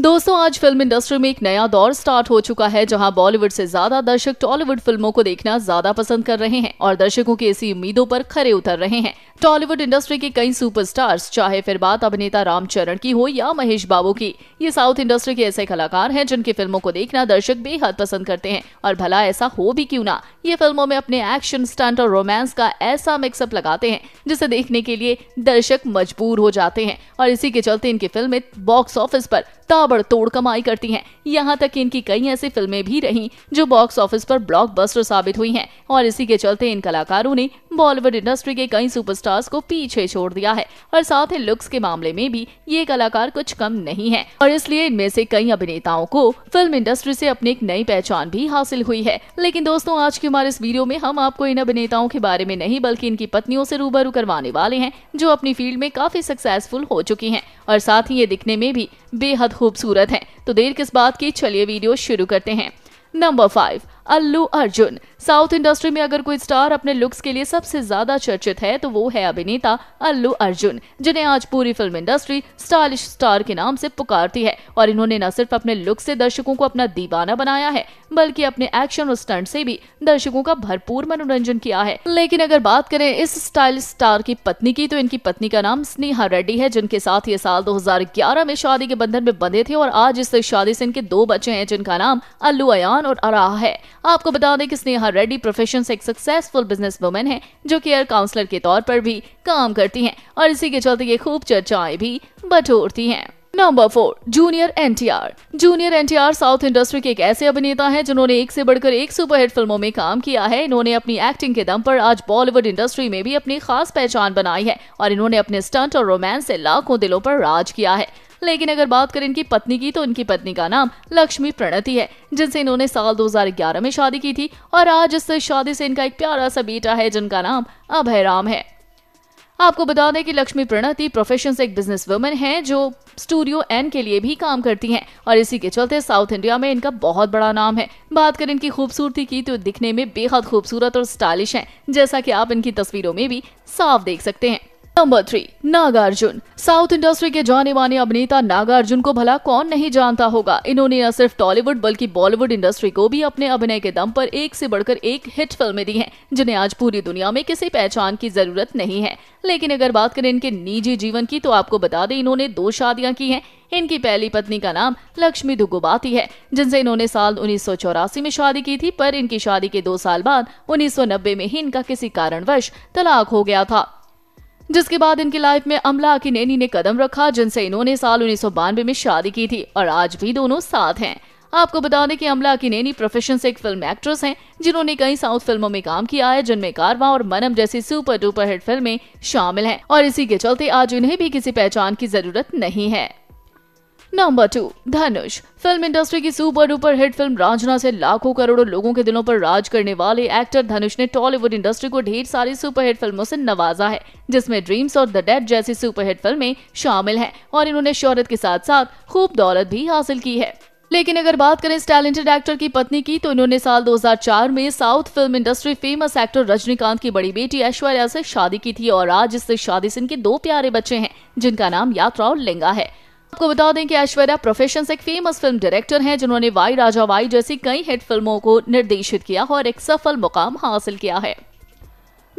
दोस्तों आज film industry में एक नया दौर स्टार्ट हो चुका है जहां बॉलीवुड से ज्यादा दर्शक टॉलीवुड फिल्मों को देखना ज्यादा पसंद कर रहे हैं और दर्शकों की इसी उम्मीदों पर खरे उतर रहे हैं टॉलीवुड इंडस्ट्री के कई सुपरस्टार्स चाहे फिर बात अभिनेता रामचरण की हो या महेश बाबू की ये साउथ इंडस्ट्री के ऐसे कलाकार हैं जिनकी फिल्मों को देखना दर्शक बेहद पसंद करते हैं और भला ऐसा हो भी क्यों ना ये फिल्मों में अपने एक्शन स्टंट और रोमांस का ऐसा मिक्सअप लगाते हैं जिसे देखने के लिए दर्शक मजबूर हो जाते हैं और इसी के चलते इनकी फिल्में बॉक्स ऑफिस पर ताबड़तोड़ कमाई करती हैं यहाँ तक इनकी कई ऐसी फिल्में भी रहीं जो बॉक्स ऑफिस पर ब्लॉकबस्टर साबित हुई हैं और इसी के चलते इन कलाकारों ने बॉलीवुड इंडस्ट्री के कई सुपरस्टार्स को पीछे छोड़ दिया है और साथ ही लुक्स के मामले में भी ये कलाकार कुछ कम नहीं है और इसलिए इनमें से कई अभिनेताओं को फिल्म इंडस्ट्री से अपनी एक नई पहचान भी हासिल हुई है लेकिन दोस्तों आज की हमारे इस वीडियो में हम आपको इन अभिनेताओं के बारे में नहीं बल्कि इनकी पत्नियों से रूबरू करवाने वाले हैं जो अपनी फील्ड में काफी सक्सेसफुल हो चुकी हैं और साथ ही ये दिखने में भी बेहद खूबसूरत हैं तो देर किस बात की चलिए वीडियो शुरू करते हैं number five Allu Arjun south industry में अगर कोई स्टार अपने लुक्स के लिए सबसे ज्यादा चर्चित है तो वो है अभिनेता अल्लू अर्जुन जिन्हें आज पूरी फिल्म इंडस्ट्री स्टाइलिश स्टार के नाम से पुकारती है और इन्होंने न सिर्फ अपने लुक से दर्शकों को अपना दीवाना बनाया है बल्कि अपने एक्शन और स्टंट से भी दर्शकों का भरपूर मनोरंजन किया है लेकिन अगर बात करें इस स्टाइलिश स्टार की पत्नी की तो इनकी पत्नी का नाम स्नेहा रेड्डी है जिनके साथ ये साल दो में शादी के बंधन में बंधे थे और आज इस शादी से इनके दो बच्चे हैं जिनका नाम अल्लू अयान और अराह है आपको बता दें कि स्नेहा नेहा रेड्डी प्रोफेशन से एक सक्सेसफुल बिजनेस वुमेन है जो एयर काउंसलर के तौर पर भी काम करती हैं और इसी के चलते ये खूब चर्चाएं भी बटोरती हैं number four junior NTR junior NTR south industry के एक ऐसे अभिनेता हैं जिन्होंने एक से बढ़कर एक सुपरहिट फिल्मों में काम किया है इन्होंने अपनी एक्टिंग के दम पर आज बॉलीवुड इंडस्ट्री में भी अपनी खास पहचान बनाई है और इन्होंने अपने स्टंट और रोमांस से लाखों दिलों पर राज किया है लेकिन अगर बात करें इनकी पत्नी की तो इनकी पत्नी का नाम लक्ष्मी प्रणति है जिनसे इन्होंने साल 2011 में शादी की थी और आज इस शादी से इनका एक प्यारा सा बेटा है जिनका नाम अभयराम है आपको बता दें कि लक्ष्मी प्रणति प्रोफेशन से एक बिजनेस वुमेन है जो स्टूडियो एन के लिए भी काम करती हैं और इसी के चलते साउथ इंडिया में इनका बहुत बड़ा नाम है बात करें इनकी खूबसूरती की तो दिखने में बेहद खूबसूरत और स्टाइलिश हैं जैसा कि आप इनकी तस्वीरों में भी साफ देख सकते हैं number three Nagarjuna south industry के जाने माने अभिनेता नागार्जुन को भला कौन नहीं जानता होगा इन्होंने न सिर्फ टॉलीवुड बल्कि बॉलीवुड इंडस्ट्री को भी अपने अभिनय के दम पर एक से बढ़कर एक हिट फिल्में दी हैं जिन्हें आज पूरी दुनिया में किसी पहचान की जरूरत नहीं है लेकिन अगर बात करें इनके निजी जीवन की तो आपको बता दें इन्होंने दो शादियां की हैं इनकी पहली पत्नी का नाम लक्ष्मी दुगुबाती है जिनसे इन्होंने साल उन्नीस में शादी की थी पर इनकी शादी के दो साल बाद उन्नीस में ही इनका किसी कारणवश तलाक हो गया था जिसके बाद इनकी लाइफ में अमला की नैनी ने कदम रखा जिनसे इन्होंने साल उन्नीस में शादी की थी और आज भी दोनों साथ हैं आपको बता दें कि अमला की नैनी प्रोफेशन से एक फिल्म एक्ट्रेस हैं जिन्होंने कई साउथ फिल्मों में काम किया है जिनमें कारवा और मनम जैसी सुपर डुपर हिट फिल्में शामिल हैं और इसी के चलते आज उन्हें भी किसी पहचान की जरूरत नहीं है number two Dhanush film industry की super duper hit film Raanjhanaa से लाखों करोड़ों लोगों के दिलों पर राज करने वाले एक्टर धनुष ने टॉलीवुड इंडस्ट्री को ढेर सारी सुपरहिट फिल्मों से नवाजा है जिसमें ड्रीम्स और द डेड जैसी सुपरहिट फिल्में शामिल हैं और इन्होंने शोहरत के साथ साथ खूब दौलत भी हासिल की है लेकिन अगर बात करें इस टैलेंटेड एक्टर की पत्नी की तो इन्होंने साल 2004 में south film industry famous actor Rajinikanth की बड़ी बेटी ऐश्वर्या से शादी की थी और आज इससे शादी से इनके दो प्यारे बच्चे हैं जिनका नाम यात्रा और लिंगा है आपको बता दें कि ऐश्वर्या प्रोफेशन एक फेमस फिल्म डायरेक्टर हैं जिन्होंने वाई राजा वाई जैसी कई हिट फिल्मों को निर्देशित किया और एक सफल मुकाम हासिल किया है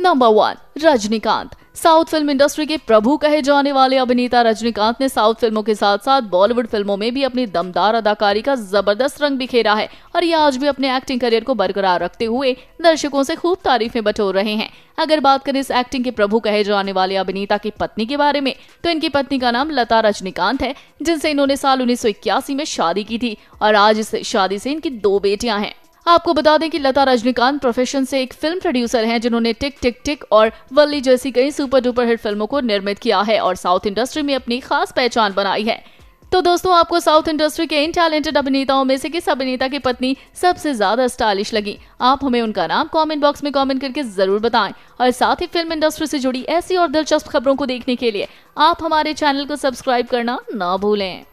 number one Rajinikanth south film industry के प्रभु कहे जाने वाले अभिनेता रजनीकांत ने साउथ फिल्मों के साथ साथ बॉलीवुड फिल्मों में भी अपनी दमदार अदाकारी का जबरदस्त रंग बिखेरा है और ये आज भी अपने एक्टिंग करियर को बरकरार रखते हुए दर्शकों से खूब तारीफें बटोर रहे हैं अगर बात करें इस एक्टिंग के प्रभु कहे जाने वाले अभिनेता की पत्नी के बारे में तो इनकी पत्नी का नाम लता रजनीकांत है जिनसे इन्होंने साल उन्नीस में शादी की थी और आज इस शादी से इनकी दो बेटियां हैं आपको बता दें कि लता रजनीकांत प्रोफेशन से एक फिल्म प्रोड्यूसर हैं जिन्होंने टिक टिक टिक और वल्ली जैसी कई सुपर डुपर हिट फिल्मों को निर्मित किया है और साउथ इंडस्ट्री में अपनी खास पहचान बनाई है तो दोस्तों आपको साउथ इंडस्ट्री के इन टैलेंटेड अभिनेताओं में से किस अभिनेता की पत्नी सबसे ज्यादा स्टाइलिश लगी आप हमें उनका नाम कमेंट बॉक्स में कमेंट करके जरूर बताएं और साथ ही फिल्म इंडस्ट्री से जुड़ी ऐसी और दिलचस्प खबरों को देखने के लिए आप हमारे चैनल को सब्सक्राइब करना ना भूलें